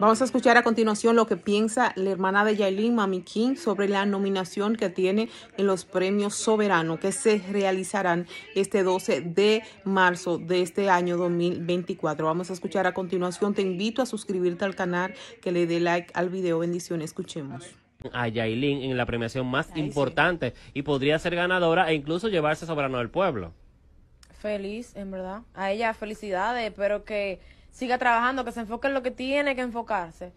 Vamos a escuchar a continuación lo que piensa la hermana de Yailin, Mami King, sobre la nominación que tiene en los premios Soberano que se realizarán este 12 de marzo de este año 2024. Vamos a escuchar a continuación. Te invito a suscribirte al canal, que le dé like al video. Bendiciones. Escuchemos a Yailin en la premiación más importante y podría ser ganadora e incluso llevarse soberano del pueblo. Feliz, en verdad. A ella felicidades, pero que siga trabajando, que se enfoque en lo que tiene que enfocarse.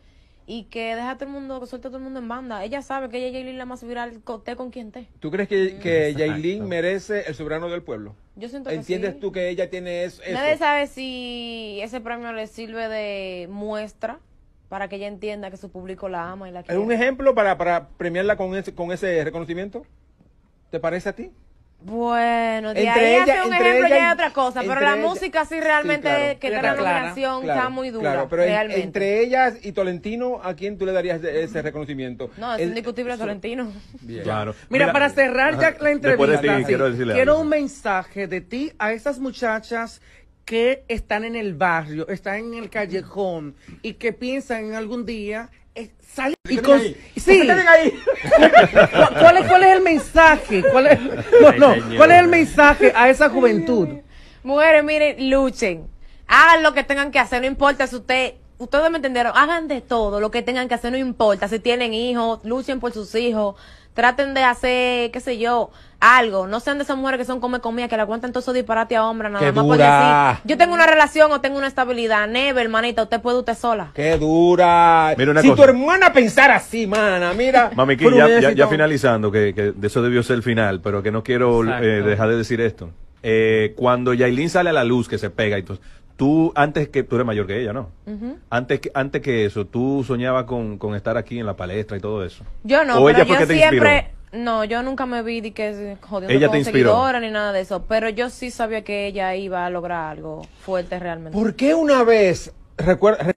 Y que deja a todo el mundo, que suelte a todo el mundo en banda. Ella sabe que ella es la más viral, te con quien te. ¿Tú crees que, que merece el soberano del pueblo? Yo siento que ¿Entiendes tú que ella tiene eso? Nadie sabe si ese premio le sirve de muestra para que ella entienda que su público la ama y la quiere. ¿Es un ejemplo para, para premiarla con ese, con ese reconocimiento? ¿Te parece a ti? Bueno, entre un ejemplo, ella cosa, pero la música sí realmente que tiene una está muy dura. entre ellas y Tolentino, ¿a quién tú le darías ese reconocimiento? No, es indiscutible Tolentino. Mira, para cerrar ya la entrevista, quiero, un mensaje de ti a esas muchachas que están en el barrio, están en el callejón y que piensan en algún día eh, salir y ¿Cuál, es, ¿Cuál es el mensaje? ¿Cuál ¿Cuál es el mensaje a esa juventud? Mujeres, miren, luchen. Hagan lo que tengan que hacer, no importa si usted ustedes me entendieron, hagan de todo, lo que tengan que hacer, no importa, si tienen hijos, luchen por sus hijos, traten de hacer, qué sé yo, algo, no sean de esas mujeres que son come comida, que le aguantan todo eso disparate a hombres, nada más decir, yo tengo una relación o tengo una estabilidad, never, hermanita, usted puede usted sola. Qué dura. si tu hermana pensara así, mana, mira. ya, finalizando, que, que, eso debió ser el final, pero que no quiero eh, dejar de decir esto. Eh, cuando Yailin sale a la luz, que se pega y tú antes que tú eres mayor que ella, ¿no? Antes que antes que eso, tú soñabas con, estar aquí en la palestra y todo eso. Yo no, yo siempre no, yo nunca me vi de que jodiendo seguidora ni nada de eso, pero yo sí sabía que ella iba a lograr algo fuerte realmente. ¿Por qué una vez recuerda